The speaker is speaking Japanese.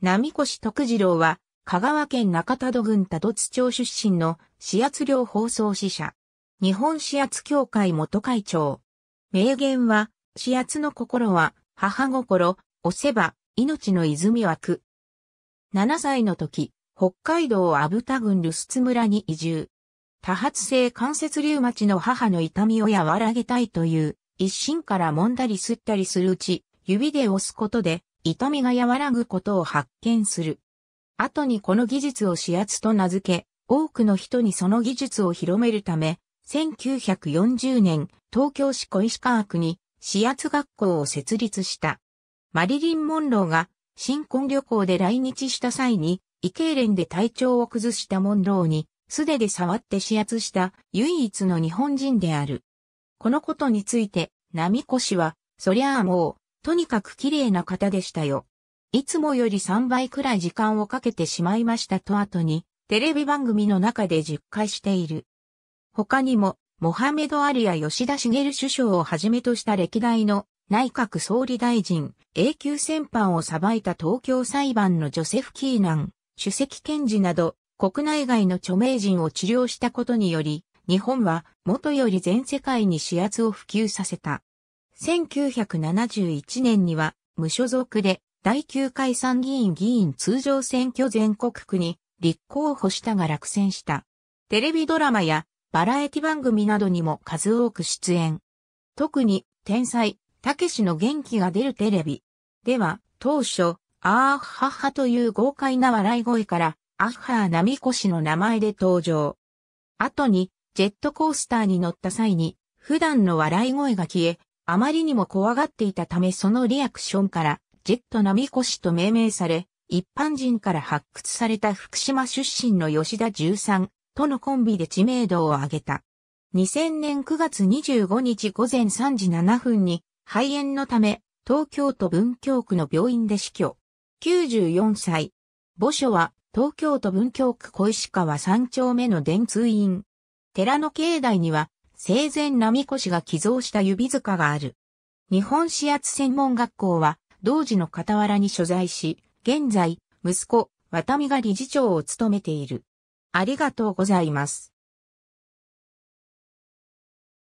波越徳次郎は、香川県中田戸郡多戸津町出身の、市圧領放送支社。日本市圧協会元会長。名言は、市圧の心は、母心、押せば、命の泉枠。7歳の時、北海道阿武田郡留寿村に移住。多発性関節リウマチの母の痛みを和らげたいという、一心から揉んだり吸ったりするうち、指で押すことで、痛みが和らぐことを発見する。後にこの技術を指圧と名付け、多くの人にその技術を広めるため、1940年、東京市小石川区に、指圧学校を設立した。マリリン・モンローが、新婚旅行で来日した際に、異形連で体調を崩したモンローに、素手で触って指圧した唯一の日本人である。このことについて、ナミコ氏は、そりゃあもう、とにかく綺麗な方でしたよ。いつもより3倍くらい時間をかけてしまいましたと後に、テレビ番組の中で実会している。他にも、モハメド・アリア・吉田茂首相をはじめとした歴代の内閣総理大臣、永久戦犯を裁いた東京裁判のジョセフ・キーナン、主席検事など、国内外の著名人を治療したことにより、日本は元より全世界に視圧を普及させた。1971年には無所属で第9回参議院議員通常選挙全国区に立候補したが落選した。テレビドラマやバラエティ番組などにも数多く出演。特に天才、たけしの元気が出るテレビ。では、当初、あーははという豪快な笑い声から、アッハーなみこしの名前で登場。後に、ジェットコースターに乗った際に、普段の笑い声が消え、あまりにも怖がっていたためそのリアクションからジェットナミコシと命名され、一般人から発掘された福島出身の吉田十三とのコンビで知名度を上げた。2000年9月25日午前3時7分に肺炎のため東京都文京区の病院で死去。94歳。墓所は東京都文京区小石川3丁目の電通院。寺の境内には生前並越が寄贈した指塚がある。日本市圧専門学校は、同時の傍らに所在し、現在、息子、渡美が理事長を務めている。ありがとうございます。